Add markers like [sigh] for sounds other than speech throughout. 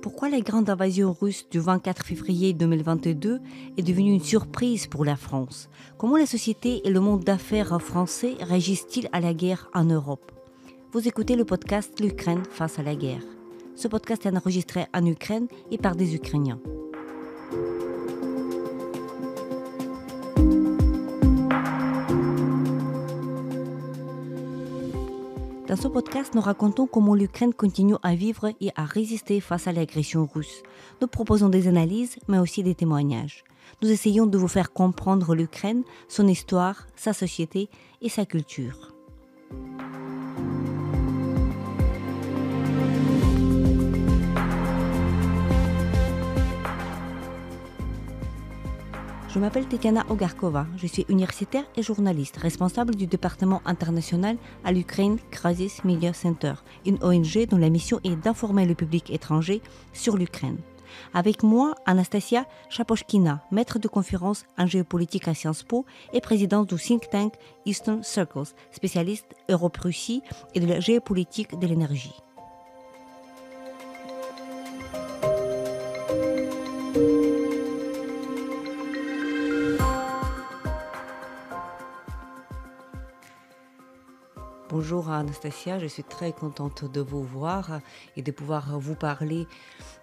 Pourquoi la grande invasion russe du 24 février 2022 est devenue une surprise pour la France Comment la société et le monde d'affaires français réagissent-ils à la guerre en Europe Vous écoutez le podcast L'Ukraine face à la guerre. Ce podcast est enregistré en Ukraine et par des Ukrainiens. Dans ce podcast, nous racontons comment l'Ukraine continue à vivre et à résister face à l'agression russe. Nous proposons des analyses, mais aussi des témoignages. Nous essayons de vous faire comprendre l'Ukraine, son histoire, sa société et sa culture. Je m'appelle Tetiana Ogarkova, je suis universitaire et journaliste, responsable du département international à l'Ukraine Crisis Media Center, une ONG dont la mission est d'informer le public étranger sur l'Ukraine. Avec moi, Anastasia Chapochkina, maître de conférence en géopolitique à Sciences Po et présidente du think tank Eastern Circles, spécialiste Europe-Russie et de la géopolitique de l'énergie. Bonjour Anastasia, je suis très contente de vous voir et de pouvoir vous parler.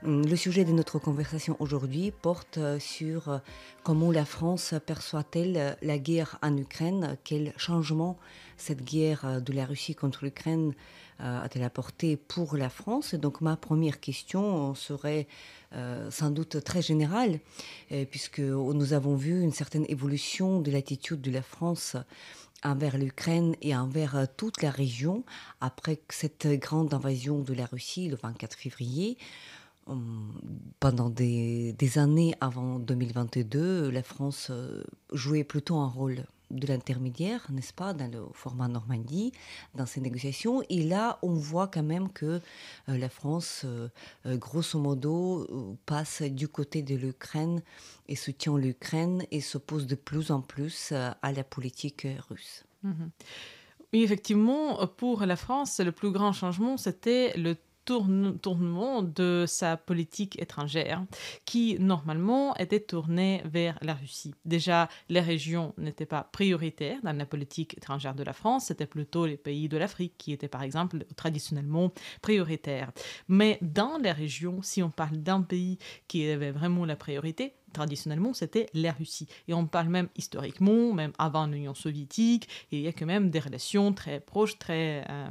Hum, le sujet de notre conversation aujourd'hui porte sur euh, comment la France perçoit-elle euh, la guerre en Ukraine, quel changement cette guerre euh, de la Russie contre l'Ukraine a-t-elle apporté pour la France donc ma première question serait sans doute très générale, puisque oh, nous avons vu une certaine évolution de l'attitude de la France envers l'Ukraine et envers euh, toute la région après cette grande invasion de la Russie le 24 février. Euh, pendant des, années avant 2022, la France euh, jouait plutôt un rôle de l'intermédiaire, n'est-ce pas, dans le format Normandie, dans ces négociations. Et là, on voit quand même que euh, la France, euh, euh, grosso modo, passe du côté de l'Ukraine et soutient l'Ukraine et s'oppose de plus en plus à la politique russe. Mhm. Oui, effectivement, pour la France, le plus grand changement, c'était le tournement de sa politique étrangère, qui normalement était tournée vers la Russie. Déjà, les régions n'étaient pas prioritaires dans la politique étrangère de la France, c'était plutôt les pays de l'Afrique qui étaient par exemple traditionnellement prioritaires. Mais dans les régions, si on parle d'un pays qui avait vraiment la priorité, traditionnellement, c'était la Russie. Et on parle même historiquement, même avant l'Union soviétique, il y a quand même des relations très proches, très... Euh,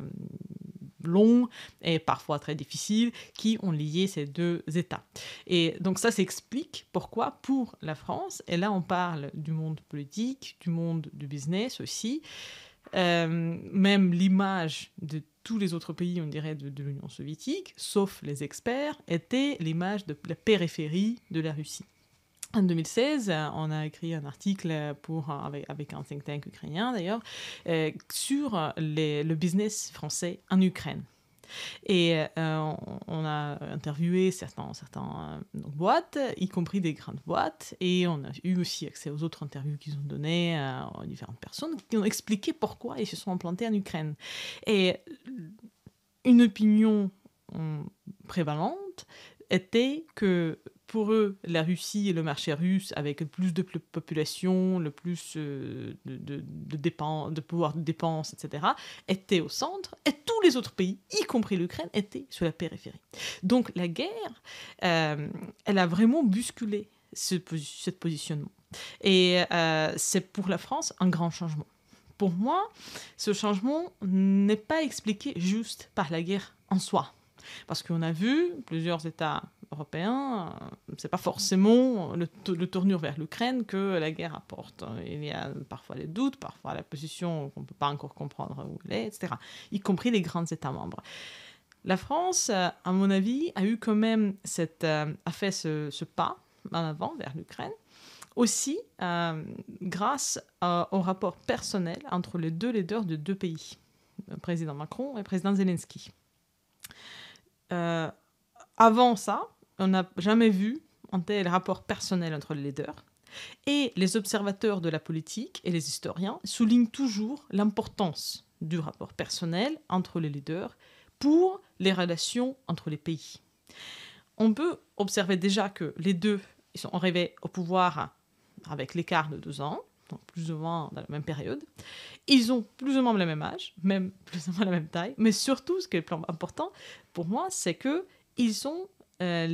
long et parfois très difficile qui ont lié ces deux États. Et donc ça s'explique pourquoi pour la France, et là on parle du monde politique, du monde du business aussi, euh, même l'image de tous les autres pays, on dirait, de l'Union soviétique, sauf les experts, était l'image de la périphérie de la Russie. En 2016, on a écrit un article pour, avec, un think tank ukrainien d'ailleurs euh, sur le business français en Ukraine. Et euh, on a interviewé certains, certains euh, boîtes, y compris des grandes boîtes, et on a eu aussi accès aux autres interviews qu'ils ont données aux différentes personnes qui ont expliqué pourquoi ils se sont implantés en Ukraine. Et une opinion hum, prévalente était que pour eux, la Russie et le marché russe, avec le plus de population, le plus euh, de, de, de, pouvoir de dépenses, etc., étaient au centre, et tous les autres pays, y compris l'Ukraine, étaient sur la périphérie. Donc la guerre, euh, elle a vraiment bousculé ce, positionnement. Et euh, c'est pour la France un grand changement. Pour moi, ce changement n'est pas expliqué juste par la guerre en soi. Parce qu'on a vu plusieurs États européen, euh, c'est pas forcément le, tournure vers l'Ukraine que la guerre apporte. Il y a parfois les doutes, parfois la position qu'on ne peut pas encore comprendre où elle est, etc. Y compris les grands États membres. La France, à mon avis, a eu quand même cette, euh, a fait ce, pas en avant vers l'Ukraine, aussi euh, grâce au rapport personnel entre les deux leaders de deux pays, le président Macron et le président Zelensky. avant ça, on n'a jamais vu un tel rapport personnel entre les leaders. Et les observateurs de la politique et les historiens soulignent toujours l'importance du rapport personnel entre les leaders pour les relations entre les pays. On peut observer déjà que les deux ils sont arrivés au pouvoir avec l'écart de deux ans, donc plus ou moins dans la même période. Ils ont plus ou moins le même âge, même plus ou moins la même taille, mais surtout, ce qui est important pour moi, c'est que ils ont euh,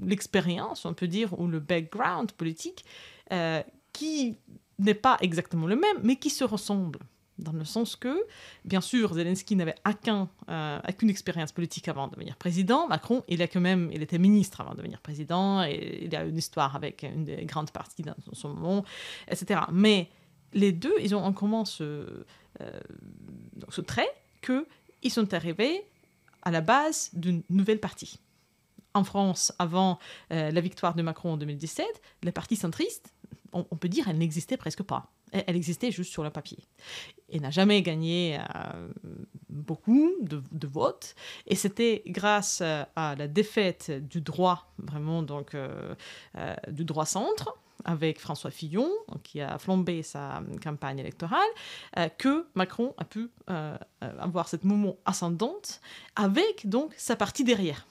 l'expérience, on peut dire, ou le background politique euh, qui n'est pas exactement le même, mais qui se ressemble. Dans le sens que, bien sûr, Zelensky n'avait aucun, euh, aucune expérience politique avant de devenir président. Macron, il, a quand même, il était ministre avant de devenir président, et il a une histoire avec une des grandes parties dans son moment, etc. Mais les deux, ils ont en commun ce, ce trait qu'ils sont arrivés à la base d'une nouvelle partie en France avant euh, la victoire de Macron en 2017, la partie centriste, on, peut dire, elle n'existait presque pas. Elle, existait juste sur le papier. Elle n'a jamais gagné euh, beaucoup de, votes. Et c'était grâce euh, à la défaite du droit, vraiment, donc, du droit centre, avec François Fillon, qui a flambé sa campagne électorale, que Macron a pu avoir cette mouvement ascendante avec donc sa partie derrière.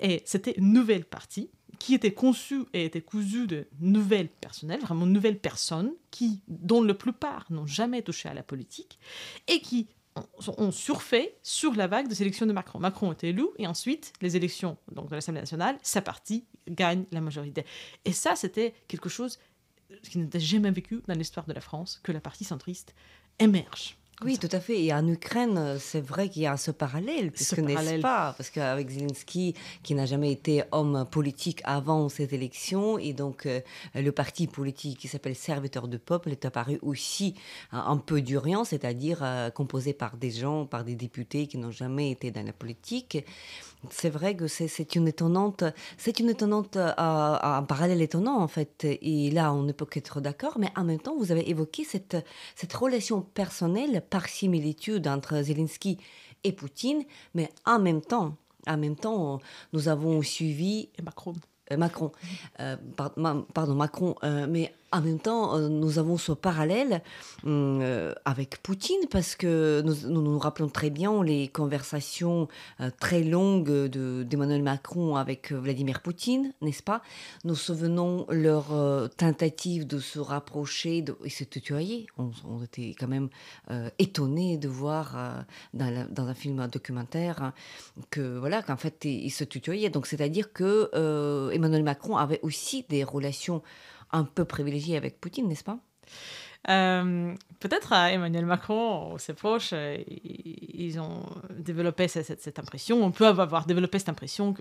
Et c'était une nouvelle partie qui était conçue et était cousue de nouvelles personnels, vraiment nouvelles personnes, qui, dont la plupart n'ont jamais touché à la politique, et qui ont surfait sur la vague de sélection de Macron. Macron était élu et ensuite les élections de l'Assemblée nationale, sa partie gagne la majorité. Et ça, c'était quelque chose qui n'était jamais vécu dans l'histoire de la France, que la partie centriste émerge. Oui, tout à fait. Et en Ukraine, c'est vrai qu'il y a ce parallèle, puisque n'est-ce pas Parce qu'avec Zelensky, qui n'a jamais été homme politique avant ces élections, et donc euh, le parti politique qui s'appelle Serviteur du Peuple est apparu aussi hein, un peu d'Orient, c'est-à-dire euh, composé par des gens, par des députés qui n'ont jamais été dans la politique c'est vrai que c'est une étonnante, c'est une étonnante, euh, un parallèle étonnant en fait. Et là, on ne peut qu'être d'accord, mais en même temps, vous avez évoqué cette, cette relation personnelle par similitude entre Zelensky et Poutine, mais en même temps, en même temps, nous avons suivi Macron. Euh, Macron, euh, pardon, Macron, mais en même temps, euh, nous avons ce parallèle hum, euh, avec Poutine parce que nous, nous, rappelons très bien les conversations euh, très longues d'Emmanuel Macron avec Vladimir Poutine, n'est-ce pas Nous souvenons leur tentative de se rapprocher de, et se tutoyer. On, était quand même étonnés de voir dans, un film documentaire hein, que voilà qu'en fait ils, se tutoyaient. Donc c'est-à-dire que Emmanuel Macron avait aussi des relations un peu privilégié avec Poutine, n'est-ce pas euh, peut-être Emmanuel Macron ou ses proches, ils ont développé cette, impression, on peut avoir développé cette impression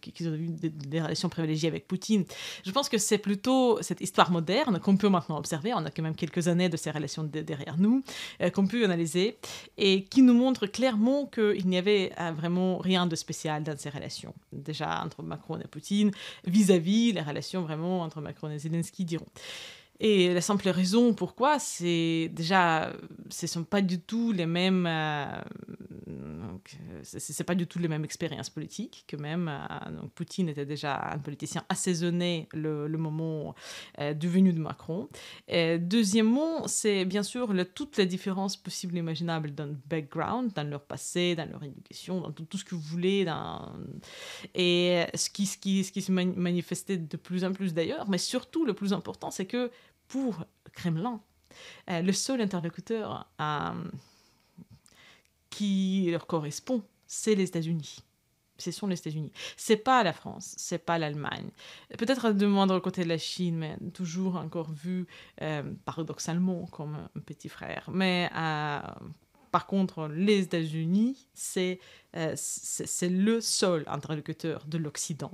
qu'ils ont eu des, relations privilégiées avec Poutine. Je pense que c'est plutôt cette histoire moderne qu'on peut maintenant observer, on a quand même quelques années de ces relations derrière nous, euh, qu'on peut analyser, et qui nous montre clairement qu'il n'y avait euh, vraiment rien de spécial dans ces relations. Déjà entre Macron et Poutine, vis-à-vis -vis les relations vraiment entre Macron et Zelensky, diront. Et la simple raison pourquoi, c'est déjà, ce ne sont pas du tout les mêmes, euh, c'est pas du tout les mêmes expériences politiques que même. Euh, donc Poutine était déjà un politicien assaisonné le, moment devenu du de Macron. deuxièmement, c'est bien sûr le, toutes les différences possibles et imaginables dans le background, dans leur passé, dans leur éducation, dans tout, ce que vous voulez. Dans... Et ce qui, ce qui, ce qui se manifestait de plus en plus d'ailleurs, mais surtout le plus important, c'est que pour Kremlin. Euh, le seul interlocuteur euh, qui leur correspond, c'est les États-Unis. Ce sont les États-Unis. C'est pas la France, c'est pas l'Allemagne. Peut-être de moindre côté de la Chine, mais toujours encore vu euh, paradoxalement comme un petit frère. Mais par contre, les États-Unis, c'est le seul interlocuteur de l'Occident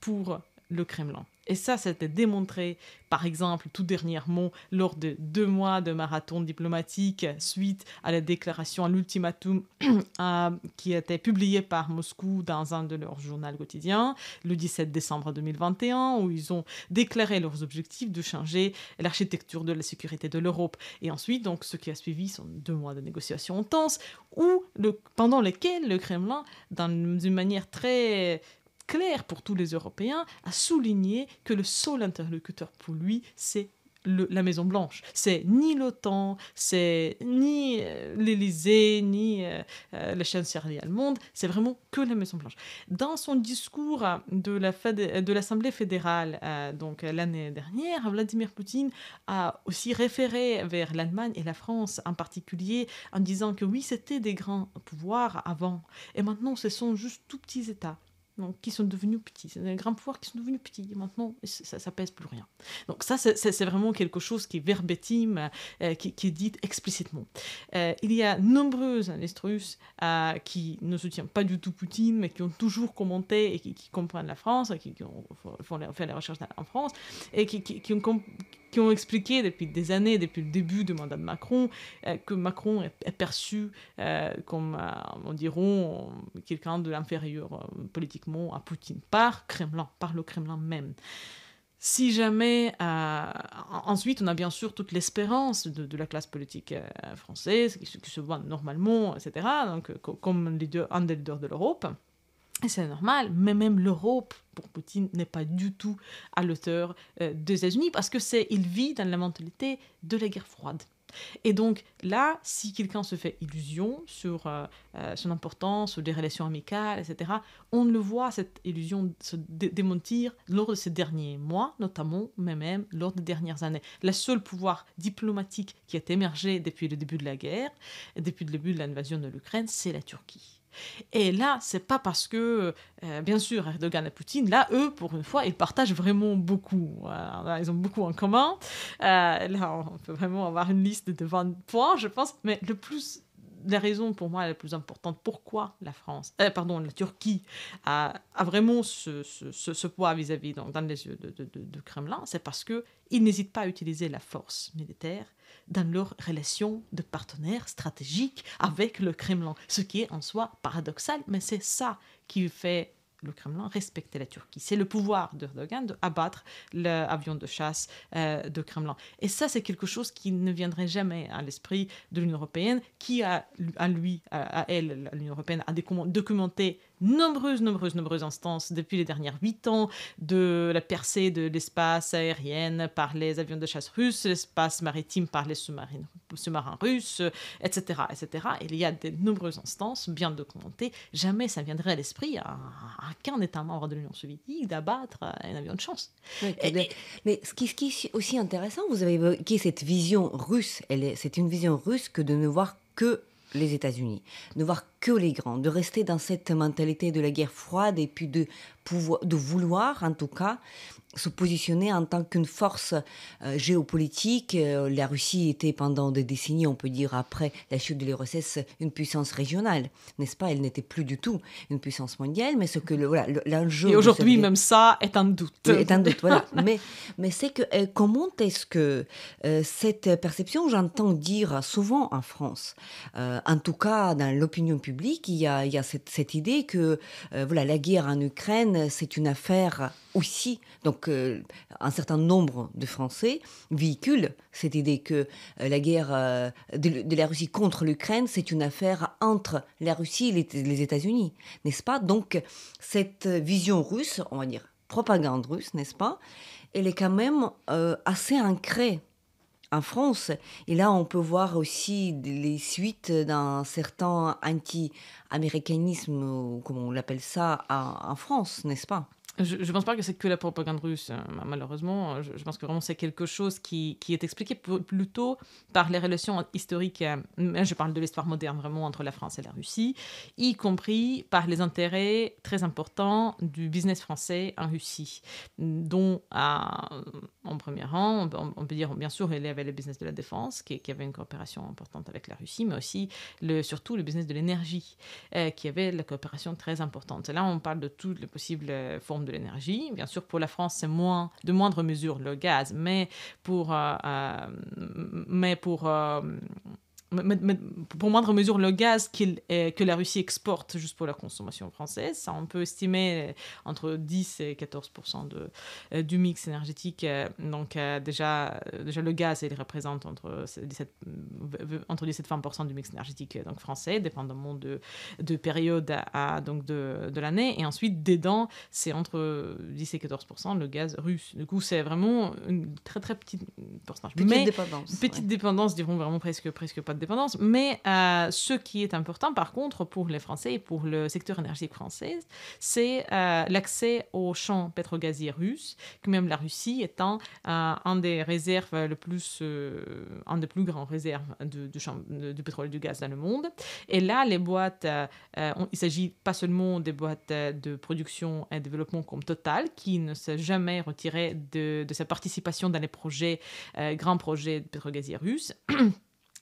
pour le Kremlin. Et ça, c'était démontré, par exemple, tout dernièrement, lors de deux mois de marathon diplomatique suite à la déclaration, à l'ultimatum [clears throat] qui était publié par Moscou dans un de leurs journaux quotidiens, le 17 décembre 2021, où ils ont déclaré leurs objectifs de changer l'architecture de la sécurité de l'Europe. Et ensuite, donc, ce qui a suivi sont deux mois de négociations intenses, pendant lesquelles le Kremlin, d'une manière très clair pour tous les Européens a souligné que le seul interlocuteur pour lui, c'est la Maison Blanche. C'est ni l'OTAN, c'est ni euh, l'Élysée, ni euh, euh, la chaîne la allemande, c'est vraiment que la Maison Blanche. Dans son discours de, l'Assemblée fédérale donc l'année dernière, Vladimir Poutine a aussi référé vers l'Allemagne et la France en particulier en disant que oui, c'était des grands pouvoirs avant et maintenant ce sont juste tout petits États donc, qui sont devenus petits. C'est un grand pouvoir qui sont devenus petits. Et maintenant, ça, ne pèse plus rien. Donc ça, c'est vraiment quelque chose qui est verbatim, euh, qui, est dit explicitement. Euh, il y a nombreuses instruus euh, qui ne soutiennent pas du tout Poutine, mais qui ont toujours commenté et qui, comprennent la France, qui, font, fait les recherches en France, et qui, ont qui ont expliqué depuis des années, depuis le début du mandat de Macron, euh, que Macron est, perçu euh, comme, euh, on diront, quelqu'un de l'inférieur politiquement à Poutine, par Kremlin, par le Kremlin même. Si jamais... ensuite, on a bien sûr toute l'espérance de, la classe politique française, qui, se voit normalement, etc., donc, comme leader, un des leaders de l'Europe c'est normal, mais même l'Europe, pour Poutine, n'est pas du tout à l'auteur euh, des États-Unis, parce que c'est, il vit dans la mentalité de la guerre froide. Et donc là, si quelqu'un se fait illusion sur euh, euh, son importance, ou des relations amicales, etc., on le voit, cette illusion se démentir lors de ces derniers mois, notamment, mais même lors des dernières années. Le seul pouvoir diplomatique qui a émergé depuis le début de la guerre, depuis le début de l'invasion de l'Ukraine, c'est la Turquie. Et là, c'est pas parce que, euh, bien sûr, Erdogan et Poutine, là, eux, pour une fois, ils partagent vraiment beaucoup. ils ont beaucoup en commun. Euh, là, on peut vraiment avoir une liste de 20 points, je pense. Mais le plus la raison pour moi la plus importante pourquoi la France, euh, pardon, la Turquie a, vraiment ce, poids vis-à-vis dans, les yeux de, de Kremlin, c'est parce que ils n'hésitent pas à utiliser la force militaire dans leur relation de partenaire stratégique avec le Kremlin, ce qui est en soi paradoxal, mais c'est ça qui fait le Kremlin respecter la Turquie. C'est le pouvoir d'Erdogan de abattre l'avion de chasse euh, de Kremlin. Et ça, c'est quelque chose qui ne viendrait jamais à l'esprit de l'Union européenne, qui a, à lui, à, à elle, l'Union européenne, a documenté nombreuses, nombreuses, nombreuses instances depuis les dernières huit ans de la percée de l'espace aérien par les avions de chasse russes, l'espace maritime par les sous-marins sous russes, etc., etc. il y a de nombreuses instances bien documentées. Jamais ça viendrait à l'esprit à, qu'un État membre de l'Union soviétique d'abattre un avion de chance. mais ce qui, ce qui est aussi intéressant, vous avez évoqué cette vision russe. C'est une vision russe que de ne voir que les États-Unis, ne voir que les grands, de rester dans cette mentalité de la guerre froide et puis de, pouvoir, de vouloir, en tout cas, se positionner en tant qu'une force euh, géopolitique. Euh, la Russie était pendant des décennies, on peut dire après la chute de l'URSS, une puissance régionale, n'est-ce pas Elle n'était plus du tout une puissance mondiale, mais ce que le, voilà, l'enjeu. Et aujourd'hui, même ça est un doute. Est un doute, voilà. [laughs] mais mais c'est que euh, comment est-ce que cette perception, j'entends dire souvent en France, en tout cas dans l'opinion publique, il y a, cette, idée que euh, voilà, la guerre en Ukraine, c'est une affaire aussi. Donc, euh, un certain nombre de Français véhiculent cette idée que euh, la guerre de, la Russie contre l'Ukraine, c'est une affaire entre la Russie et les, les États-Unis, n'est-ce pas Donc, cette vision russe, on va dire propagande russe, n'est-ce pas Elle est quand même assez ancrée en France. Et là, on peut voir aussi les suites d'un certain anti-américanisme, comme on l'appelle ça, en France, n'est-ce pas je ne pense pas que c'est que la propagande russe, hein, malheureusement. Je, pense que vraiment c'est quelque chose qui, qui est expliqué plutôt par les relations historiques, euh, je parle de l'histoire moderne vraiment, entre la France et la Russie, y compris par les intérêts très importants du business français en Russie, dont à, euh, en premier rang, on, peut dire bien sûr il y avait le business de la défense qui, avait une coopération importante avec la Russie, mais aussi le, surtout le business de l'énergie euh, qui avait la coopération très importante. là, on parle de toutes les possibles euh, formes de l'énergie. Bien sûr, pour la France, c'est moins de moindre mesure le gaz, mais pour euh, mais pour pour moindre mesure le gaz euh, que la Russie exporte juste pour la consommation française. Ça, on peut estimer euh, entre 10 et 14 de, euh, du mix énergétique. Donc déjà, déjà, le gaz, il représente entre 17, entre 17 20 du mix énergétique donc, français, dépendamment de, de période à, donc de, l'année. Et ensuite, dedans, c'est entre 10 et 14 le gaz russe. Du coup, c'est vraiment une très très petite Petite dépendance. Petite dépendance, diront vraiment presque, presque pas dépendance. Mais euh, ce qui est important, par contre, pour les Français et pour le secteur énergétique français, c'est euh, l'accès aux champs pétrogaziers russes, que même la Russie étant euh, un des réserves le plus, un des plus grands réserves de, pétrole et du gaz dans le monde. Et là, les boîtes, il s'agit pas seulement des boîtes de production et développement comme Total, qui ne s'est jamais retiré de, sa participation dans les projets, grands projets de pétrogaziers russes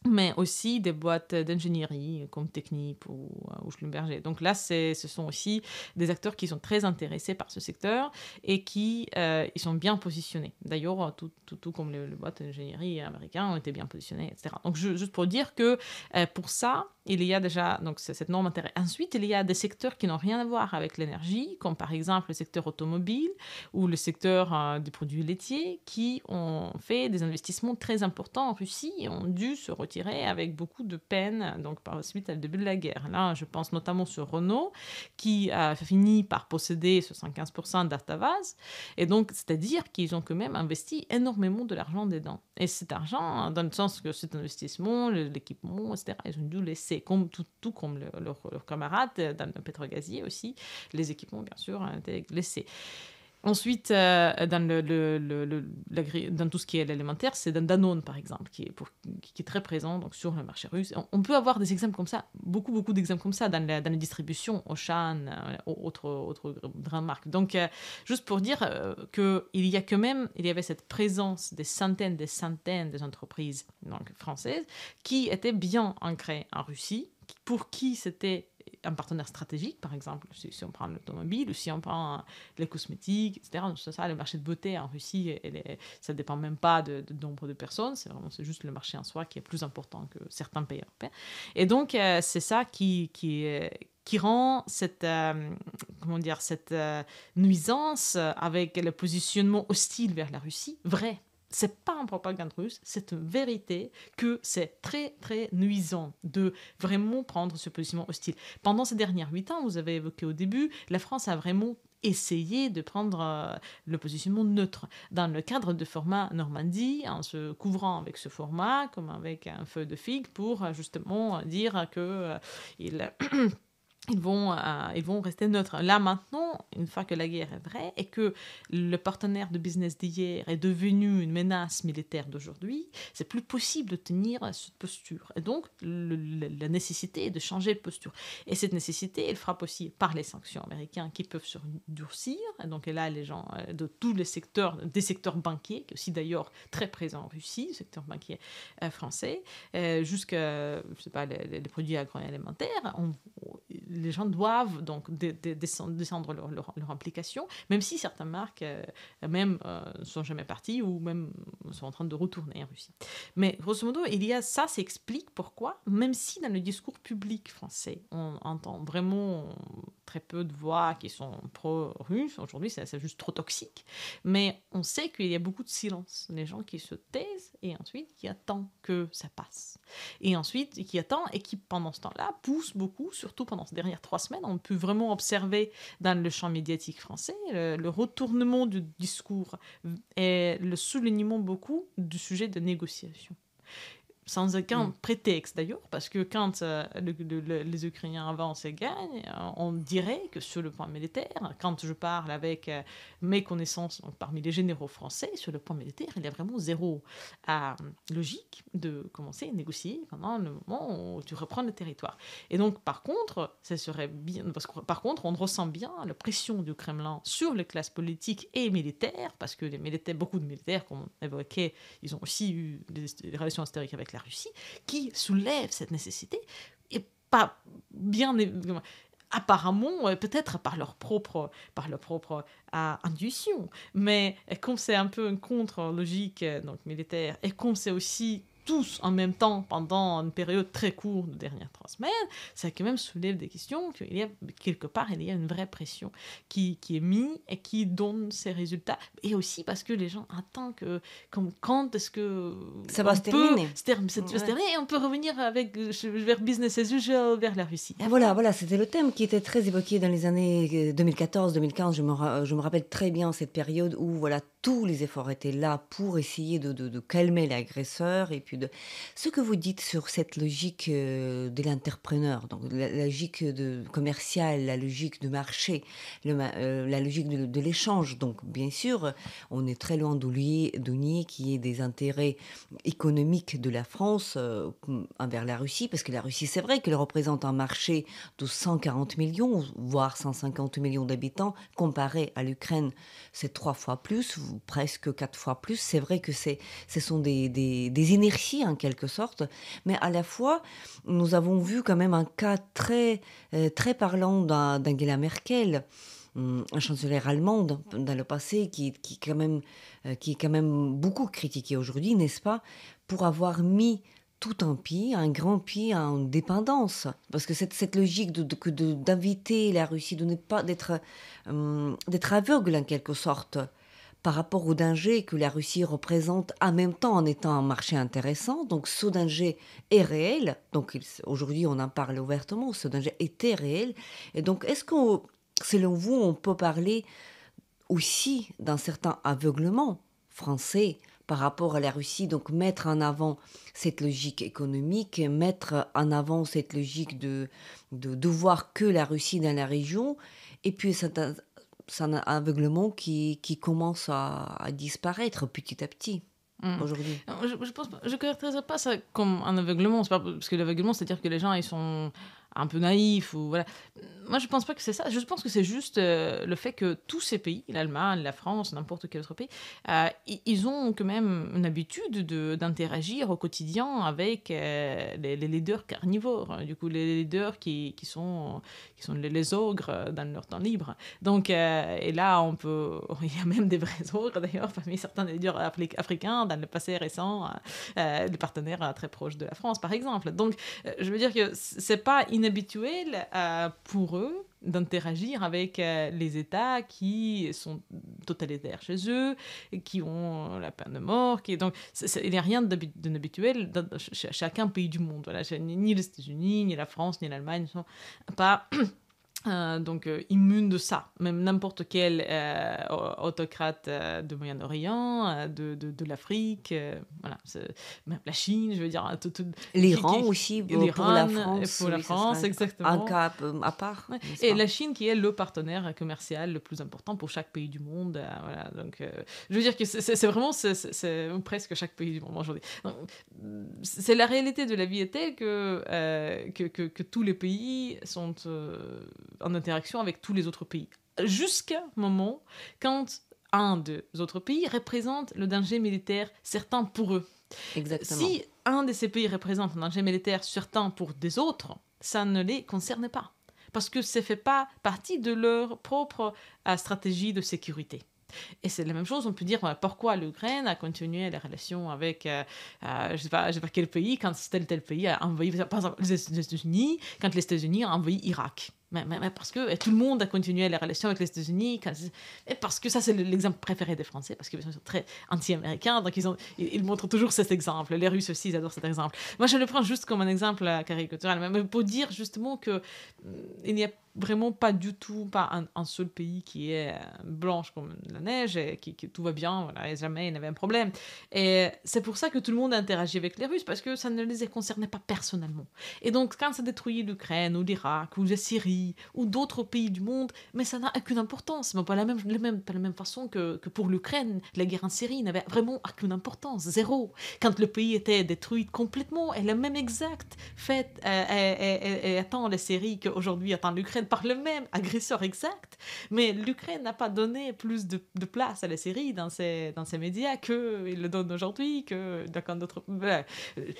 mais aussi des boîtes d'ingénierie euh, comme Technip euh, ou, Schlumberger. Donc là, ce sont aussi des acteurs qui sont très intéressés par ce secteur et qui euh, ils sont bien positionnés. D'ailleurs, tout, tout, comme les, boîtes d'ingénierie américaines ont été bien positionnées, etc. Donc juste pour dire que pour ça, il y a déjà donc cette norme d'intérêt. Ensuite, il y a des secteurs qui n'ont rien à voir avec l'énergie, comme par exemple le secteur automobile ou le secteur des produits laitiers, qui ont fait des investissements très importants en Russie et ont dû se retirer avec beaucoup de peine, donc par la suite à le début de la guerre. Là, je pense notamment sur Renault, qui a fini par posséder 75% d'Artavaz, et donc c'est-à-dire qu'ils ont quand même investi énormément de l'argent dedans. Et cet argent, dans le sens que cet investissement, l'équipement, etc., ils ont dû laisser, comme tout, comme leur, leurs camarades euh, dans le pétrogazier aussi, les équipements, bien sûr, ont été laissés. Ensuite, euh, dans, le, dans, tout ce qui est l'alimentaire, c'est dans Danone, par exemple, qui est, pour, qui est, très présent donc, sur le marché russe. On, peut avoir des exemples comme ça, beaucoup, beaucoup d'exemples comme ça dans, la, dans les distributions, Auchan, euh, autres autre grandes marques. Donc, euh, juste pour dire qu'il y a quand même, il y avait cette présence des centaines, des centaines d'entreprises donc, françaises qui étaient bien ancrées en Russie, pour qui c'était un partenaire stratégique, par exemple, si, on prend l'automobile ou si on prend euh, les cosmétiques, etc. ça, le marché de beauté en Russie, ça ne dépend même pas de, nombre de personnes, c'est vraiment c'est juste le marché en soi qui est plus important que certains pays européens. Et donc, euh, c'est ça qui, qui euh, rend cette, comment dire, cette nuisance avec le positionnement hostile vers la Russie vrai c'est pas un propagande russe, c'est une vérité que c'est très très nuisant de vraiment prendre ce positionnement hostile. Pendant ces dernières huit ans, vous avez évoqué au début, la France a vraiment essayé de prendre euh, le positionnement neutre dans le cadre de format Normandie, en se couvrant avec ce format, comme avec un feu de figue, pour euh, justement dire que euh, il [clears throat] ils vont, euh, ils vont rester neutres. Là maintenant, une fois que la guerre est vraie et que le partenaire de business d'hier est devenu une menace militaire d'aujourd'hui, c'est plus possible de tenir cette posture. Et donc, la nécessité est de changer de posture. Et cette nécessité, elle frappe aussi par les sanctions américaines qui peuvent se durcir. Et donc là, les gens euh, de tous les secteurs, des secteurs banquiers, qui sont aussi d'ailleurs très présents en Russie, le secteur banquier euh, français, jusqu'à je sais pas, les, produits agroalimentaires, les gens doivent donc descendre, leur, implication, même si certaines marques euh, même euh, ne sont jamais parties ou même sont en train de retourner en Russie. Mais grosso modo, il y a ça, s'explique pourquoi, même si dans le discours public français, on entend vraiment très peu de voix qui sont pro-russes, aujourd'hui c'est juste trop toxique, mais on sait qu'il y a beaucoup de silence, les gens qui se taisent et ensuite qui attendent que ça passe. Et ensuite qui attendent et qui pendant ce temps-là poussent beaucoup, surtout pendant ces dernières trois semaines, on peut vraiment observer dans le champ médiatique français le, euh, le retournement du discours et le soulignement beaucoup du sujet de négociation sans aucun mm. prétexte d'ailleurs, parce que quand euh, les Ukrainiens avancent et gagnent, euh, on dirait que sur le point militaire, quand je parle avec euh, mes connaissances parmi les généraux français, sur le point militaire, il y a vraiment zéro ah, logique de commencer à négocier pendant le moment où tu reprends le territoire. Et donc, par contre, ça serait bien, parce que, par contre, on ressent bien la pression du Kremlin sur les classes politiques et militaires, parce que les militaires, beaucoup de militaires, qu'on évoquait, ils ont aussi eu des, des relations historiques avec la Russie, qui soulève cette nécessité, et pas bien apparemment, euh, peut-être par leur propre, par leur propre euh, mais comme c'est un peu une contre-logique euh, donc militaire, et comme c'est aussi tous en même temps pendant une période très courte de dernières trois semaines, ça quand même soulève des questions qu'il y a quelque part il y a une vraie pression qui, est mise et qui donne ses résultats et aussi parce que les gens attendent que comme quand est-ce que ça va se terminer, et on peut revenir avec vers business as usual vers la Russie. voilà voilà c'était le thème qui était très évoqué dans les années 2014-2015 euh, je me rappelle très bien cette période où voilà tous les efforts étaient là pour essayer de, calmer l'agresseur et puis de ce que vous dites sur cette logique euh, de l'entrepreneur, donc la, logique de commerciale, la logique de marché, le, euh, la logique de, l'échange. Donc bien sûr, on est très loin d'oublier nier qu'il y ait des intérêts économiques de la France euh, envers la Russie, parce que la Russie, c'est vrai qu'elle représente un marché de 140 millions, voire 150 millions d'habitants, comparé à l'Ukraine, c'est trois fois plus presque quatre fois plus. C'est vrai que ce sont des, des, inerties en quelque sorte, mais à la fois, nous avons vu quand même un cas très, euh, très parlant d'Angela Merkel un hum, chancelière allemande dans le passé qui, quand même, euh, qui est quand même beaucoup critiqué aujourd'hui, n'est-ce pas, pour avoir mis tout un pays, un grand pied en dépendance. Parce que cette, cette logique d'inviter la Russie, de ne pas d'être hum, aveugle en quelque sorte par rapport au danger que la Russie représente en même temps en étant un marché intéressant. Donc ce danger est réel. Donc aujourd'hui on en parle ouvertement. Ce danger était réel. Et donc est-ce que selon vous, on peut parler aussi d'un certain aveuglement français par rapport à la Russie, donc mettre en avant cette logique économique, mettre en avant cette logique de, de, de voir que la Russie dans la région, et puis c'est un aveuglement qui, qui commence à, disparaître petit à petit. Hmm. Aujourd'hui. Je, ne caractériserais pas ça comme un aveuglement, pas, parce que l'aveuglement, c'est-à-dire que les gens ils sont un peu naïfs ou voilà moi, je pense pas que c'est ça. Je pense que c'est juste euh, le fait que tous ces pays, l'Allemagne, la France, n'importe quel autre pays, euh, ils ont quand même une habitude d'interagir au quotidien avec euh, les, leaders carnivores. Hein. Du coup, les leaders qui, sont, qui sont les, ogres dans leur temps libre. Donc, et là, on peut. [laughs] Il y a même des vrais ogres, d'ailleurs, parmi certains leaders africains, dans le passé récent, des partenaires très proches de la France, par exemple. Donc, je veux dire que c'est pas inhabituel pour d'interagir avec euh, les États qui sont totalitaires chez eux, qui ont la peine de mort. Qui... Donc, il n'y a rien d'inhabituel dans chacun pays du monde. Voilà. Ni les États-Unis, ni la France, ni l'Allemagne ne sont pas euh, donc euh, immune de ça. Même n'importe quel euh, autocrate de Moyen-Orient, de, de, l'Afrique, voilà, même la Chine, je veux dire. Hein, L'Iran aussi, pour, la France. Pour la France, exactement. Un cas à part. Et la Chine qui est le partenaire commercial le plus important pour chaque pays du monde. voilà, donc, je veux dire que c'est vraiment c'est presque chaque pays du monde aujourd'hui. C'est la réalité de la vie est telle que, que, que, que, tous les pays sont en interaction avec tous les autres pays. Jusqu'à moment quand un des autres pays représente le danger militaire certain pour eux. Exactement. Si un de ces pays représente un danger militaire certain pour des autres, ça ne les concerne pas. Parce que ça ne fait pas partie de leur propre euh, stratégie de sécurité. Et c'est la même chose, on peut dire euh, pourquoi l'Ukraine a continué les relations avec, euh, je ne sais, pas quel pays, quand tel tel pays a envoyé, par exemple, les États-Unis, quand les États-Unis ont envoyé l'Irak mais, parce que tout le monde a continué les relations avec les États-Unis, et parce que ça c'est l'exemple préféré des Français, parce qu'ils sont très anti-américains, donc ils, montrent toujours cet exemple. Les Russes aussi, ils adorent cet exemple. Moi, je le prends juste comme un exemple euh, caricatural, mais pour dire justement que mm, il n'y a vraiment pas du tout, pas un, seul pays qui est euh, blanche comme la neige et qui, tout va bien, voilà, et jamais il n'y avait un problème. Et c'est pour ça que tout le monde interagit avec les Russes, parce que ça ne les concernait pas personnellement. Et donc, quand ça détruit l'Ukraine, ou l'Irak, ou la Syrie, ou d'autres pays du monde, mais ça n'a aucune importance, mais pas la même, la même, pas la même façon que, que pour l'Ukraine, la guerre en Syrie n'avait vraiment aucune importance, zéro. Quand le pays était détruit complètement, euh, et le même exact fait et, attend la Syrie qu'aujourd'hui attend l'Ukraine, par le même agresseur exact, mais l'Ukraine n'a pas donné plus de, place à la série dans ses, dans ses médias qu'il le donne aujourd'hui, que d'autres. Ben,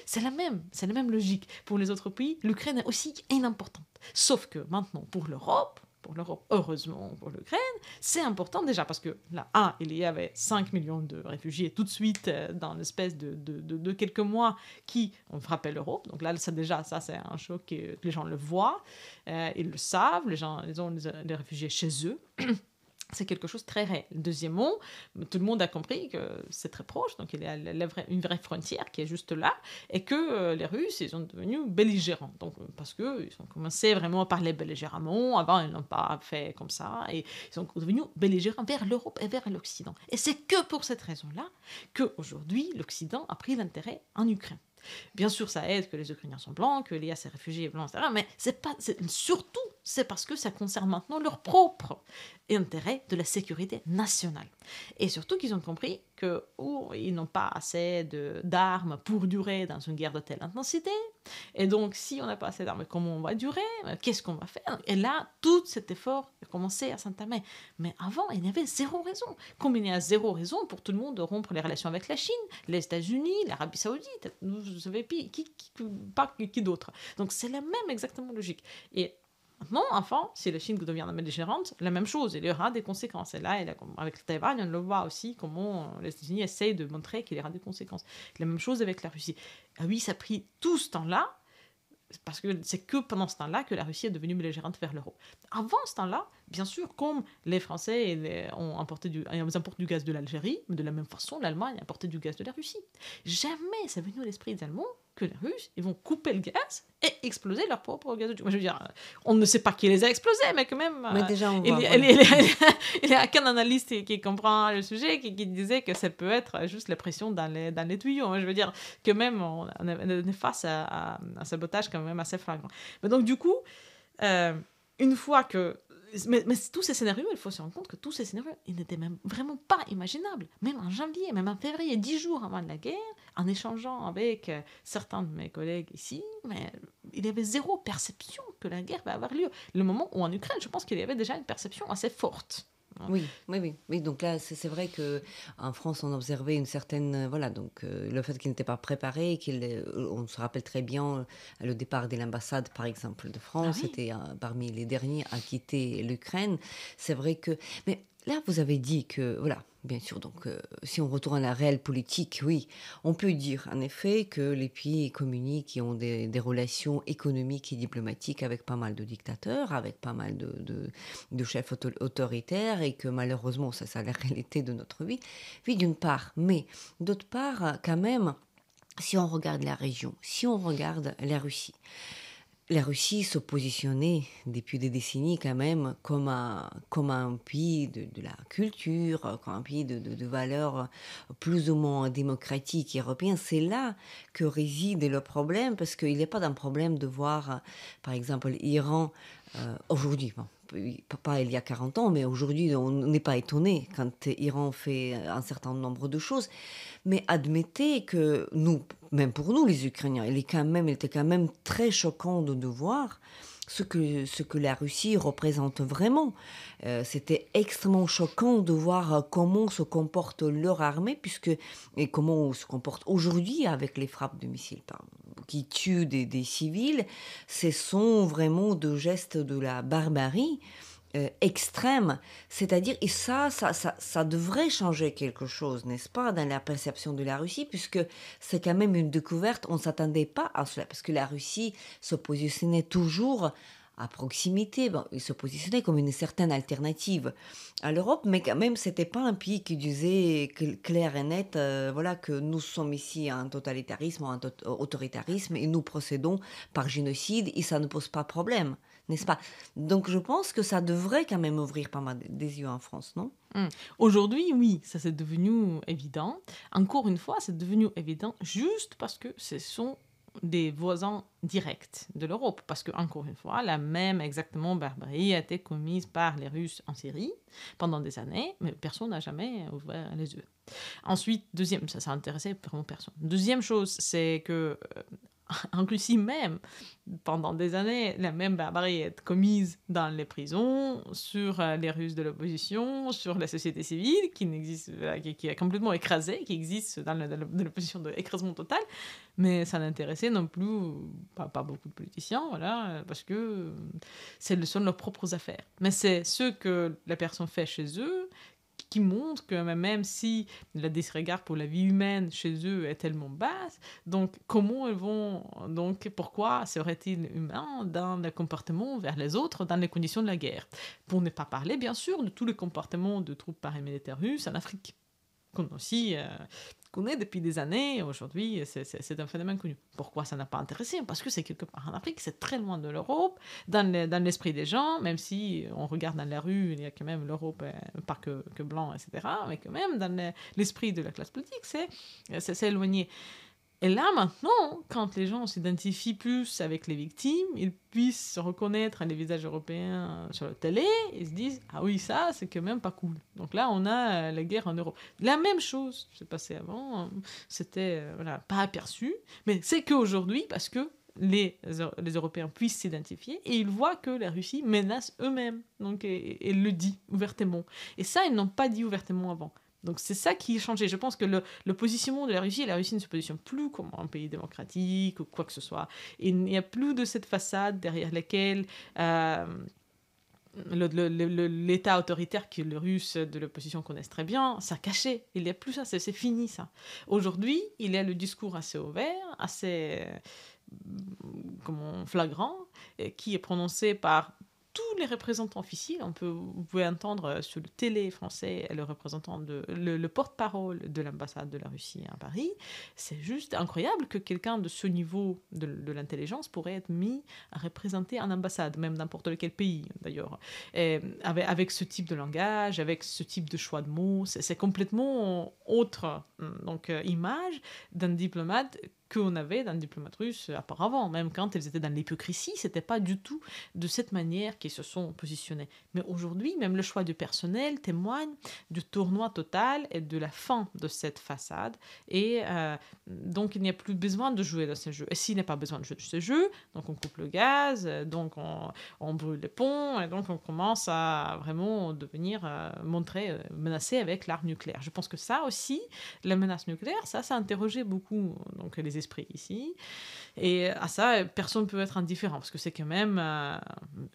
c'est la même, c'est la même logique. Pour les autres pays, l'Ukraine est aussi inimportante. Sauf que maintenant, pour l'Europe, pour l'Europe, heureusement pour l'Ukraine, c'est important déjà parce que là, ah, il y avait 5 millions de réfugiés tout de suite euh, dans l'espèce de, quelques mois qui ont frappé l'Europe. Donc là, ça déjà, ça c'est un choc que les gens le voient, euh, ils le savent, les gens, ils ont des réfugiés chez eux c'est quelque chose de très réel. Deuxièmement, tout le monde a compris que c'est très proche, donc il y a une vraie frontière qui est juste là, et que euh, les Russes, ils sont devenus belligérants, donc, euh, parce qu'ils ont commencé vraiment à parler belligéramment, avant ils n'ont pas fait comme ça, et ils sont devenus belligérants vers l'Europe et vers l'Occident. Et c'est que pour cette raison-là qu'aujourd'hui, l'Occident a pris l'intérêt en Ukraine. Bien sûr, ça aide que les Ukrainiens sont blancs, que l'IA c'est réfugiés blancs, etc. Mais surtout, c'est parce que ça concerne maintenant leur propre intérêt de la sécurité nationale. Et surtout qu'ils ont compris que oh, ils n'ont pas assez d'armes pour durer dans une guerre de telle intensité, et donc, si on n'a pas assez d'armes, comment on va durer Qu'est-ce qu'on va faire Et là, tout cet effort a commencé à s'entamer. Mais avant, il n'y avait zéro raison. combiné à zéro raison pour tout le monde de rompre les relations avec la Chine, les États-Unis, l'Arabie Saoudite, vous savez, qui, qui, qui, d'autre. Donc, c'est la même exactement logique. Et non, enfin, si la Chine devient belligérante, la même chose, il y aura des conséquences. là, avec Taïwan, on le voit aussi, comment les États-Unis essayent de montrer qu'il y aura des conséquences. La même chose avec la Russie. Ah oui, ça a pris tout ce temps-là, parce que c'est que pendant ce temps-là que la Russie est devenue belligérante vers l'Europe. Avant ce temps-là, bien sûr, comme les Français euh, ont importé du, du gaz de l'Algérie, de la même façon, l'Allemagne a importé du gaz de la Russie. Jamais c'est venu à l'esprit des Allemands que les Russes, ils vont couper le gaz et exploser leur propre gazoduc. Moi, je veux dire, euh, on ne sait pas qui les a explosés, mais quand même. Mais euh, déjà, il, n'y a qu'un [laughs] analyste qui comprend le sujet qui, disait que ça peut être juste la pression dans les, dans les tuyaux. je veux dire, que même, on, est face à, un sabotage quand même assez flagrant. Mais donc, du coup, euh, une fois que mais, tous ces scénarios, il faut se rendre compte que tous ces scénarios, ils n'étaient même vraiment pas imaginables. Même en janvier, même en février, dix jours avant la guerre, en échangeant avec euh, certains de mes collègues ici, il y avait zéro perception que la guerre va avoir lieu. Le moment où en Ukraine, je pense qu'il y avait déjà une perception assez forte Hein. Oui, oui, oui. donc là, c'est vrai que en France, on observait une certaine, euh, voilà, donc euh, le fait qu'il n'était pas préparé, qu'il, euh, on se rappelle très bien le départ de l'ambassade, par exemple, de France, ah c'était était parmi les derniers à quitter l'Ukraine. C'est vrai que, mais là, vous avez dit que, voilà, bien sûr, donc euh, si on retourne à la réelle politique, oui, on peut dire en effet que les pays communiquent qui ont des, relations économiques et diplomatiques avec pas mal de dictateurs, avec pas mal de, chefs autoritaires, et que malheureusement, ça, c'est la réalité de notre vie. Oui, d'une part, mais d'autre part, quand même, si on regarde la région, si on regarde la Russie, la Russie se positionnait depuis des décennies quand même comme un, comme un pays de, la culture, comme un pays de, valeurs plus ou moins démocratiques européennes. C'est là que réside le problème, parce qu'il n'est pas d'un problème de voir, par exemple, l'Iran euh, aujourd'hui pas il y a 40 ans, mais aujourd'hui, on n'est pas étonné quand Iran fait un certain nombre de choses. Mais admettez que nous, même pour nous, les Ukrainiens, il, est quand même, était quand même très choquant de, voir ce que, ce que la Russie représente vraiment. Euh, c'était extrêmement choquant de voir comment se comporte leur armée puisque, et comment on se comporte aujourd'hui avec les frappes de missiles qui tuent des, civils, ce sont vraiment deux gestes de la barbarie. Euh, extrême, c'est-à-dire, et ça, ça, ça, devrait changer quelque chose, n'est-ce pas, dans la perception de la Russie, puisque c'est quand même une découverte, on ne s'attendait pas à cela, parce que la Russie se positionnait toujours à proximité. il se positionnait comme une certaine alternative à l'Europe, mais quand même, c'était pas un pays qui disait clair et net, euh, voilà, que nous sommes ici un totalitarisme, un autoritarisme, et nous procédons par génocide, et ça ne pose pas problème, n'est-ce pas Donc, je pense que ça devrait quand même ouvrir pas mal des yeux en France, non hum. Aujourd'hui, oui, ça s'est devenu évident. Encore une fois, c'est devenu évident juste parce que ce sont des voisins directs de l'Europe, parce que encore une fois, la même exactement barbarie a été commise par les Russes en Syrie pendant des années, mais personne n'a jamais ouvert les yeux. Ensuite, deuxième, ça, ça vraiment personne. Deuxième chose, c'est que euh, [laughs] en Russie même, pendant des années, la même barbarie est commise dans les prisons, sur euh, les Russes de l'opposition, sur la société civile qui n'existe, euh, qui, est complètement écrasée, qui existe dans l'opposition de écrasement total, mais ça n'intéressait non plus pas, beaucoup de politiciens, voilà, euh, parce que ce sont leurs propres affaires. Mais c'est ce que la personne fait chez eux qui montre que même si la disregard pour la vie humaine chez eux est tellement basse, donc comment ils vont, donc pourquoi seraient-ils humains dans le comportement vers les autres dans les conditions de la guerre Pour ne pas parler bien sûr de tous les comportements de troupes paramilitaires russes en Afrique qu'on aussi euh, connaît depuis des années. Aujourd'hui, c'est un phénomène connu. Pourquoi ça n'a pas intéressé Parce que c'est quelque part en Afrique, c'est très loin de l'Europe, dans l'esprit des gens, même si on regarde dans la rue, il y a quand même l'Europe, euh, pas que, que blanc, etc. Mais quand même, dans l'esprit de la classe politique, c'est éloigné. Et là, maintenant, quand les gens s'identifient plus avec les victimes, ils puissent se reconnaître les visages européens sur la télé ils se disent Ah oui, ça, c'est quand même pas cool. Donc là, on a euh, la guerre en Europe. La même chose s'est passée avant, hein. c'était euh, voilà, pas aperçu, mais c'est qu'aujourd'hui, parce que les, Européens puissent s'identifier et ils voient que la Russie menace eux-mêmes. Donc, et le dit ouvertement. Et ça, ils n'ont pas dit ouvertement avant. Donc c'est ça qui est changé. Je pense que le, positionnement de la Russie, la Russie ne se positionne plus comme un pays démocratique ou quoi que ce soit. Il n'y a plus de cette façade derrière laquelle... Euh, l'État autoritaire qui le russe de l'opposition connaissent très bien, ça cachait. Il n'y a plus ça, c'est fini ça. Aujourd'hui, il y a le discours assez ouvert, assez euh, comment, flagrant, qui est prononcé par les représentants officiels. On peut, vous pouvez entendre euh, sur le télé français le représentant de le, porte-parole de l'ambassade de la Russie à Paris. C'est juste incroyable que quelqu'un de ce niveau de, l'intelligence pourrait être mis à représenter un ambassade, même n'importe quel pays d'ailleurs, avec, avec, ce type de langage, avec ce type de choix de mots. C'est complètement autre hum, donc euh, image d'un diplomate qu'on avait dans le russe russe auparavant, même quand ils étaient dans l'hypocrisie, c'était pas du tout de cette manière qu'ils se sont positionnés. Mais aujourd'hui, même le choix du personnel témoigne du tournoi total et de la fin de cette façade. Et euh, donc, il n'y a plus besoin de jouer dans ces jeux. Et s'il n'y a pas besoin de jouer dans ces jeux, donc on coupe le gaz, donc on, brûle les ponts, et donc on commence à vraiment devenir euh, montrer, euh, menacé avec l'arme nucléaire. Je pense que ça aussi, la menace nucléaire, ça, ça interrogé beaucoup donc les esprits ici. Et à ça, personne ne peut être indifférent, parce que c'est quand même euh,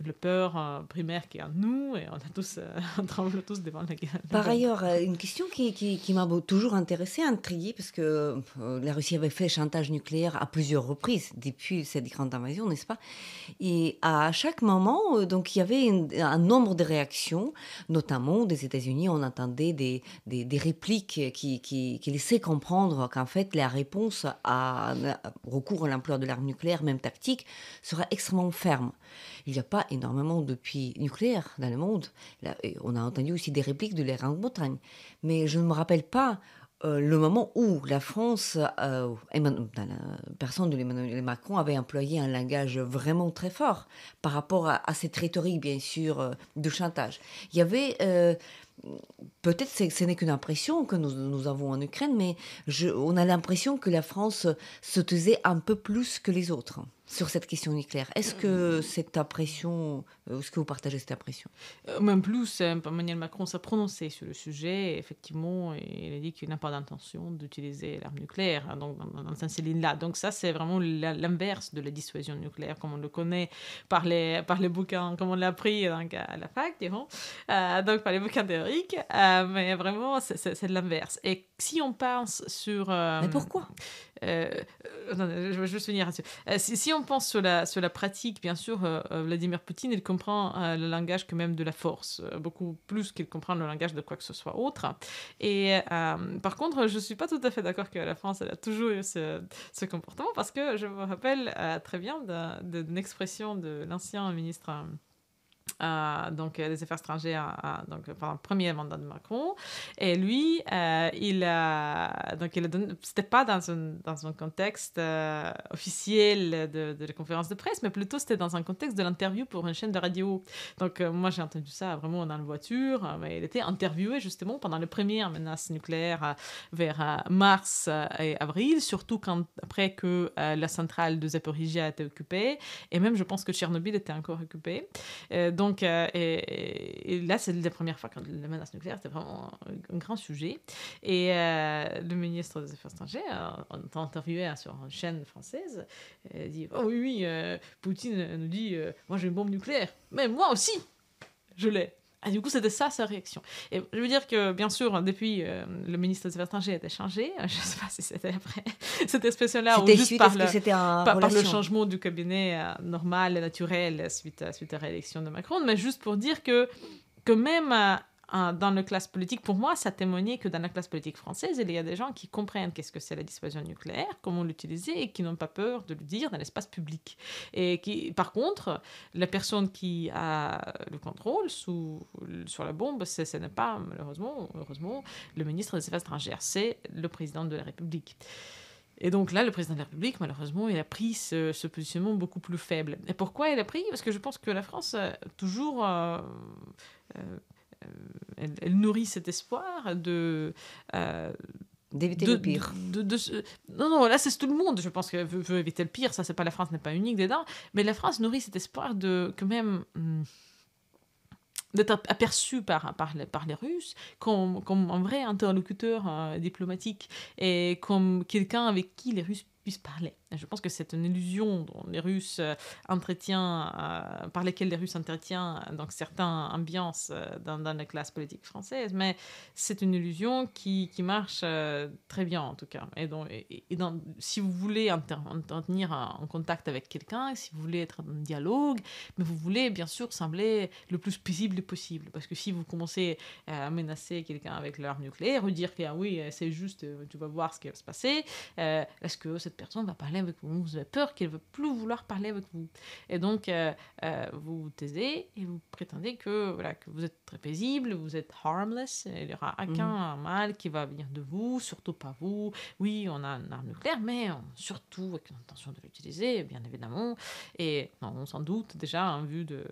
le peur euh, primaire qui est en nous, et on, a tous, euh, [laughs] on tremble tous devant la guerre. Par ailleurs, une question qui, qui, m'a toujours intéressée, intriguée, parce que la Russie avait fait chantage nucléaire à plusieurs reprises depuis cette grande invasion, n'est-ce pas Et à chaque moment, donc, il y avait un nombre de réactions, notamment des États-Unis, on entendait des, des, répliques qui, qui, qui laissaient comprendre qu'en fait, la réponse à recours à l'ampleur de l'arme nucléaire, même tactique, sera extrêmement ferme. Il n'y a pas énormément de puits nucléaires dans le monde. on a entendu aussi des répliques de l'air en Bretagne. Mais je ne me rappelle pas euh, le moment où la France, euh, la personne de Emmanuel Macron avait employé un langage vraiment très fort par rapport à, cette rhétorique, bien sûr, euh, de chantage. Il y avait... Euh, peut-être que ce n'est qu'une impression que nous, avons en Ukraine, mais on a l'impression que la France se taisait un peu plus que les autres sur cette question nucléaire. Est-ce que cette impression, euh, est-ce que vous partagez cette impression euh, Même plus, hein, Emmanuel Macron s'est prononcé sur le sujet. Et effectivement, il a dit qu'il n'a pas d'intention d'utiliser l'arme nucléaire hein, donc, dans, ces lignes là Donc ça, c'est vraiment l'inverse de la dissuasion nucléaire, comme on le connaît par les, par les bouquins, comme on l'a appris à la fac, disons, euh, donc par les bouquins théoriques. mais vraiment, c'est l'inverse. Et si on pense sur... mais pourquoi je, veux me souviens. Si, si on on pense sur la, pratique, bien sûr, euh, euh, Vladimir Poutine, il comprend euh, le langage que même de la force, beaucoup plus qu'il comprend le langage de quoi que ce soit autre. Et par contre, je ne suis pas tout à fait d'accord que la France, elle a toujours eu ce, ce comportement, parce que je me rappelle très bien d'une expression de l'ancien ministre euh, donc euh, des affaires étrangères, donc pendant le premier mandat de Macron. Et lui, euh, il a euh, donc il c'était pas dans un dans contexte officiel de, de la conférence de presse, mais plutôt c'était dans un contexte de l'interview pour une chaîne de radio. Donc moi j'ai entendu ça vraiment dans la voiture, mais il était interviewé justement pendant les premières menaces nucléaires vers mars et avril, surtout quand après que la centrale de Zaporizhia a été occupée, et même je pense que Tchernobyl était encore occupée. donc donc, euh, et, là, c'est la première fois que la menace nucléaire, était vraiment un, grand sujet. Et euh, le ministre des Affaires étrangères, en interviewé sur une chaîne française, euh, dit Oh oui, oui, Poutine nous dit Moi, j'ai une bombe nucléaire, mais moi aussi, je l'ai. Ah, du coup, c'était ça sa réaction. Et je veux dire que, bien sûr, depuis, euh, le ministre de Affaires a été changé. Hein, [laughs] je ne sais pas si c'était après [laughs] cette expression-là ou juste par le, un par, le, changement du cabinet euh, normal et naturel suite à, suite à la réélection de Macron, mais juste pour dire que, que même euh, dans la classe politique, pour moi, ça témoignait que dans la classe politique française, il y a des gens qui comprennent qu'est-ce que c'est la dissuasion nucléaire, comment l'utiliser, et qui n'ont pas peur de le dire dans l'espace public. Et qui, par contre, la personne qui a le contrôle sous, sur la bombe, ce n'est pas, malheureusement, heureusement, le ministre des Affaires étrangères, c'est le président de la République. Et donc là, le président de la République, malheureusement, il a pris ce, positionnement beaucoup plus faible. Et pourquoi il a pris Parce que je pense que la France, toujours... Euh, euh, euh, elle, nourrit cet espoir de euh, d'éviter le pire. non, non, là, c'est tout le monde, je pense, qu'elle veut, éviter le pire. Ça, c'est pas la France n'est pas unique dedans. Mais la France nourrit cet espoir de, que même, hmm, d'être aperçue par, par, les, Russes comme, un vrai interlocuteur euh, diplomatique et comme quelqu'un avec qui les Russes puissent parler. Je pense que c'est une illusion dont les Russes euh, entretiennent, euh, par lesquels les Russes entretiennent euh, donc certaines ambiances dans, la classe politique française, mais c'est une illusion qui, qui marche très bien en tout cas. Et, donc, et, si vous voulez entretenir en contact avec quelqu'un, si vous voulez être en dialogue, mais vous voulez bien sûr sembler le plus paisible possible, parce que si vous commencez à menacer quelqu'un avec l'arme nucléaire, ou dire que ah oui, c'est juste, tu vas voir ce qui va se passer, est-ce que cette personne va parler avec vous. Vous avez peur qu'elle ne veut plus vouloir parler avec vous. Et donc, euh, euh, vous vous taisez et vous prétendez que, voilà, que vous êtes très paisible, vous êtes harmless, il n'y aura aucun mhm. mal qui va venir de vous, surtout pas vous. Oui, on a une arme nucléaire, mais surtout avec l'intention de l'utiliser, bien évidemment. Et on s'en doute déjà, en hein, vue de,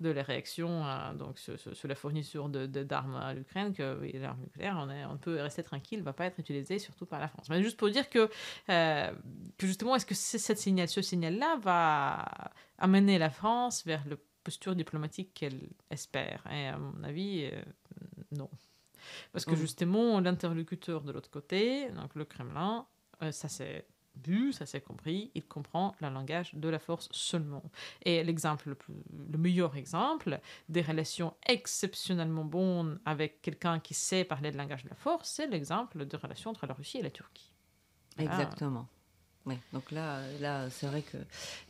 de les réactions euh, donc, sur, la fourniture d'armes de, d'armes à l'Ukraine, que l'arme nucléaire, on, est, on peut rester tranquille, ne va pas être utilisée, surtout par la France. Mais juste pour dire que, que est-ce que cette signal, ce signal-là va amener la France vers la posture diplomatique qu'elle espère Et à mon avis, euh, non. Parce que mm. justement, l'interlocuteur de l'autre côté, donc le Kremlin, euh, ça s'est vu, ça s'est compris, il comprend le langage de la force seulement. Et l'exemple, le meilleur exemple des relations exceptionnellement bonnes avec quelqu'un qui sait parler le langage de la force, c'est l'exemple de relations entre la Russie et la Turquie. Exactement. Oui, donc là, là c'est vrai que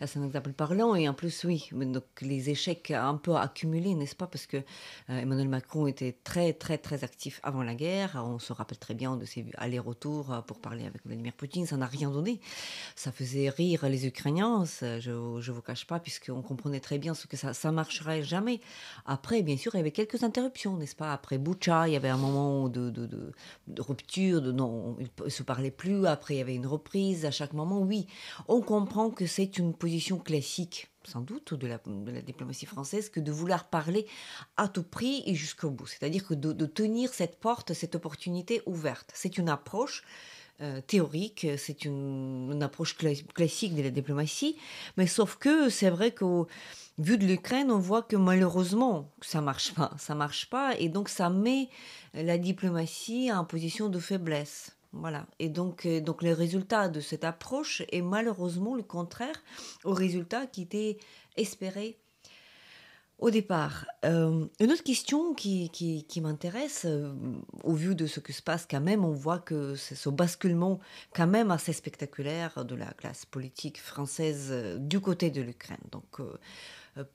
là, c'est un exemple parlant. Et en plus, oui, donc les échecs un peu accumulés, n'est-ce pas Parce que euh, Emmanuel Macron était très, très, très actif avant la guerre. On se rappelle très bien de ses allers-retours euh, pour parler avec Vladimir Poutine. Ça n'a rien donné. Ça faisait rire les Ukrainiens, je ne vous cache pas, puisqu'on comprenait très bien ce que ça ne marcherait jamais. Après, bien sûr, il y avait quelques interruptions, n'est-ce pas Après Boucha, il y avait un moment de, rupture, de, non, il ne se parlait plus. Après, il y avait une reprise à chaque moment oui, on comprend que c'est une position classique, sans doute, de la, diplomatie française, que de vouloir parler à tout prix et jusqu'au bout. C'est-à-dire que de, tenir cette porte, cette opportunité ouverte. C'est une approche euh, théorique, c'est une, approche classique de la diplomatie, mais sauf que c'est vrai qu'au vu de l'Ukraine, on voit que malheureusement, ça marche pas, ça marche pas, et donc ça met la diplomatie en position de faiblesse. Voilà. Et donc, euh, donc le résultat de cette approche est malheureusement le contraire au résultat qui était espéré au départ. Euh, une autre question qui, m'intéresse, euh, au vu de ce qui se passe quand même, on voit que c'est ce basculement quand même assez spectaculaire de la classe politique française du côté de l'Ukraine. Donc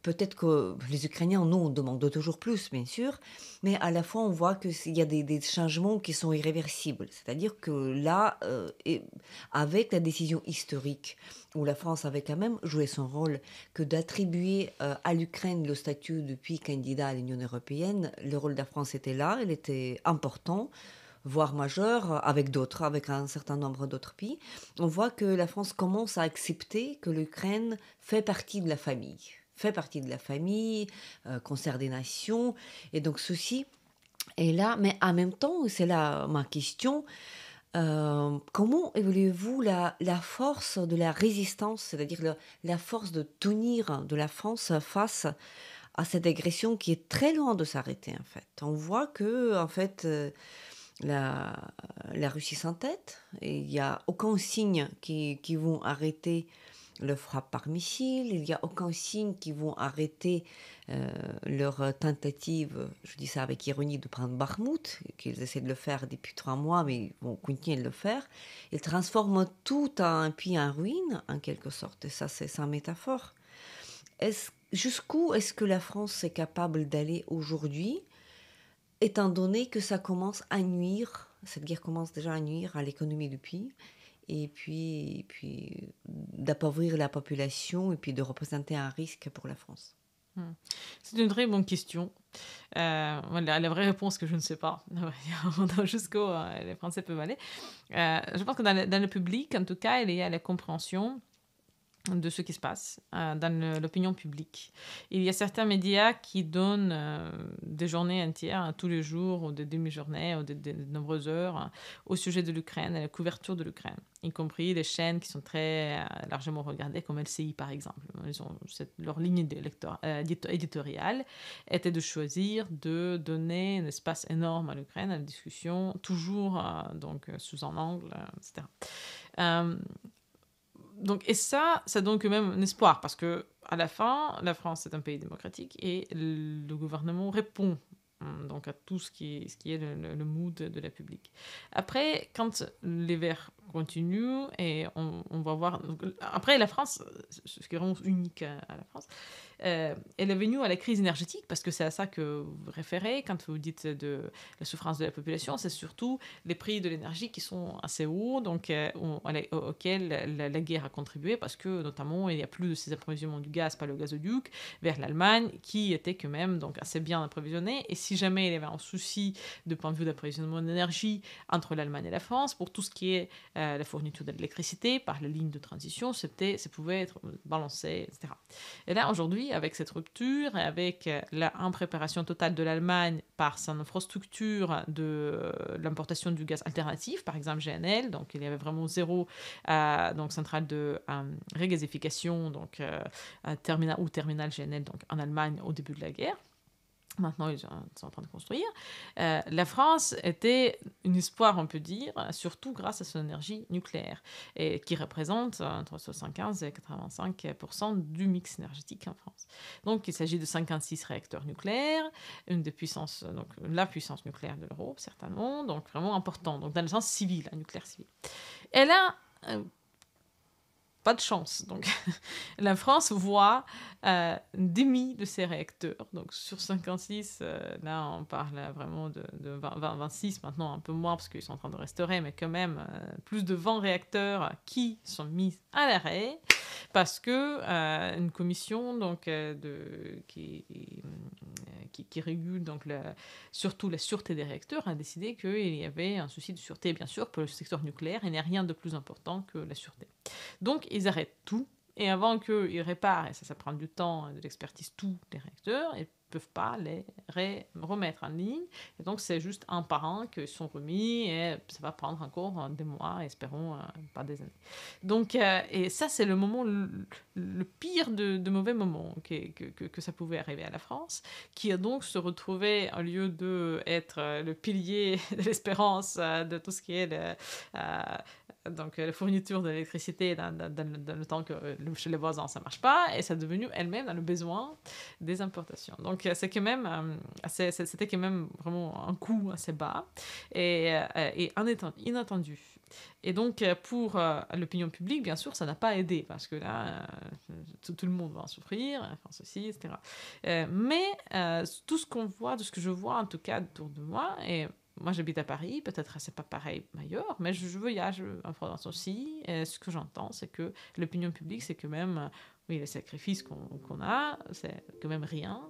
peut-être que les Ukrainiens, nous, on demande toujours plus, bien sûr, mais à la fois, on voit qu'il y a des, changements qui sont irréversibles. C'est-à-dire que là, euh, avec la décision historique, où la France avait quand même joué son rôle, que d'attribuer euh, à l'Ukraine le statut de pays candidat à l'Union européenne, le rôle de la France était là, il était important voire majeur, avec d'autres, avec un certain nombre d'autres pays, on voit que la France commence à accepter que l'Ukraine fait partie de la famille fait partie de la famille, euh, concert des nations, et donc ceci est là. Mais en même temps, c'est là ma question. Euh, comment évoluez-vous la, force de la résistance, c'est-à-dire la force de tenir de la France face à cette agression qui est très loin de s'arrêter en fait. On voit que en fait euh, la, Russie s'entête et il n'y a aucun signe qui, qui vont arrêter le frappe par missile, il n'y a aucun signe qui vont arrêter euh, leur tentative, je dis ça avec ironie, de prendre Barmouth, qu'ils essaient de le faire depuis trois mois, mais ils vont continuer de le faire. Ils transforment tout un pays en ruine, en quelque sorte, et ça c'est sa métaphore. Est-ce, jusqu'où est-ce que la France est capable d'aller aujourd'hui, étant donné que ça commence à nuire, cette guerre commence déjà à nuire à l'économie du pays et puis, puis d'appauvrir la population et puis de représenter un risque pour la France hmm. C'est une très bonne question. Euh, la, vraie réponse que je ne sais pas, [laughs] jusqu'où euh, les Français peuvent aller. Euh, je pense que dans le, public, en tout cas, il y a la compréhension de ce qui se passe euh, dans l'opinion publique. Il y a certains médias qui donnent euh, des journées entières, hein, tous les jours, ou des demi-journées, ou de, nombreuses heures, hein, au sujet de l'Ukraine, à la couverture de l'Ukraine, y compris les chaînes qui sont très euh, largement regardées, comme LCI par exemple. Ils ont leur ligne éditoriale était de choisir de donner un espace énorme à l'Ukraine, à la discussion, toujours donc sous un angle, etc et ça, ça donne quand même un espoir, parce que à la fin, la France est un pays démocratique et le gouvernement répond hein, donc à tout ce qui est, ce qui est le, mood de la public. Après, quand les Verts continue et on, va voir. Après, la France, ce qui est vraiment unique à, la France, euh, elle est venue à la crise énergétique parce que c'est à ça que vous référez quand vous dites de la souffrance de la population, c'est surtout les prix de l'énergie qui sont assez hauts, donc euh, auxquels la, guerre a contribué parce que notamment il n'y a plus de ces approvisionnements du gaz par le gazoduc vers l'Allemagne qui était quand même donc assez bien approvisionné et si jamais il y avait un souci de point de vue d'approvisionnement d'énergie entre l'Allemagne et la France pour tout ce qui est euh, euh, la fourniture d'électricité par les lignes de transition, c'était, ça pouvait être balancé, etc. Et là, aujourd'hui, avec cette rupture, et avec euh, l'impréparation totale de l'Allemagne par son infrastructure de euh, l'importation du gaz alternatif, par exemple GNL, donc il y avait vraiment zéro donc centrale de régasification régazification, donc terminal ou terminal GNL donc en Allemagne au début de la guerre maintenant ils sont en train de construire. Euh, la France était une espoir, on peut dire, surtout grâce à son énergie nucléaire, et qui représente entre 75 et 85% du mix énergétique en France. Donc il s'agit de 56 réacteurs nucléaires, une des puissances, donc la puissance nucléaire de l'Europe certainement, donc vraiment important, donc dans le sens civil, un nucléaire civil. Et là, euh, de chance. Donc, [laughs] la France voit euh, demi de ses réacteurs. Donc, sur 56, euh, là, on parle vraiment de, 20, 26 maintenant, un peu moins parce qu'ils sont en train de restaurer, mais quand même, euh, plus de 20 réacteurs qui sont mis à l'arrêt parce que euh, une commission donc euh, de qui, régule donc surtout la sûreté des réacteurs a décidé qu'il y avait un souci de sûreté bien sûr pour le secteur nucléaire et a rien de plus important que la sûreté. Donc ils arrêtent tout et avant qu'ils réparent, et ça, ça prend du temps, hein, de l'expertise, tout les réacteurs, peuvent pas les remettre en ligne. Et donc, c'est juste un par un qu'ils sont remis et ça va prendre encore euh, des mois, espérons, euh, pas des années. Donc, euh, et ça, c'est le moment, le, pire de, mauvais moment que, que, ça pouvait arriver à la France, qui a donc se retrouvé, au lieu d'être le pilier [laughs] de l'espérance de tout ce qui est donc euh, la fourniture d'électricité dans, le temps que euh, chez les voisins ça marche pas, et c'est devenu elle-même dans le besoin des importations. Donc euh, c'est quand même, c'était quand même vraiment un coût assez bas et, inattendu. Et donc, pour l'opinion publique, bien sûr, ça n'a pas aidé, parce que là, tout, le monde va en souffrir, ceci, etc. mais tout ce qu'on voit, tout ce que je vois, en tout cas, autour de moi, et moi j'habite à Paris, peut-être c'est pas pareil ailleurs, mais je, voyage en France aussi. Et ce que j'entends, c'est que l'opinion publique, c'est que même, oui, les sacrifices qu'on a, c'est que même rien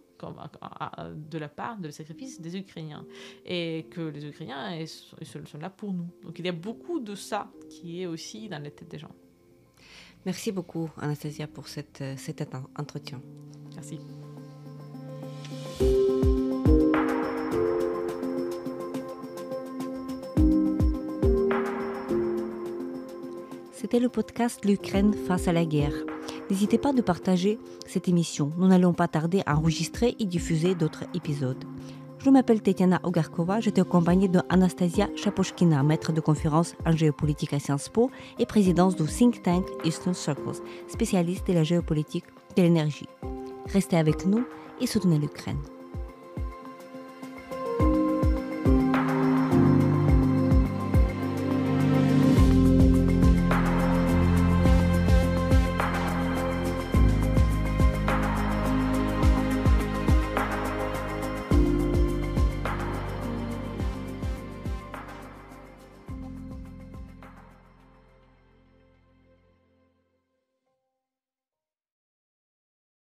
de la part des sacrifices des Ukrainiens. Et que les Ukrainiens ils sont là pour nous. Donc il y a beaucoup de ça qui est aussi dans les têtes des gens. Merci beaucoup, Anastasia, pour cette, euh, cet entretien. Merci. C'était le podcast L'Ukraine face à la guerre. N'hésitez pas de partager cette émission. Nous n'allons pas tarder à enregistrer et diffuser d'autres épisodes. Je m'appelle Tetiana Ogarkova, j'étais accompagnée de Anastasia Chapochkina, maître de conférence en géopolitique à Sciences Po et présidence du think tank Eastern Circles, spécialiste de la géopolitique de l'énergie. Restez avec nous et soutenez l'Ukraine.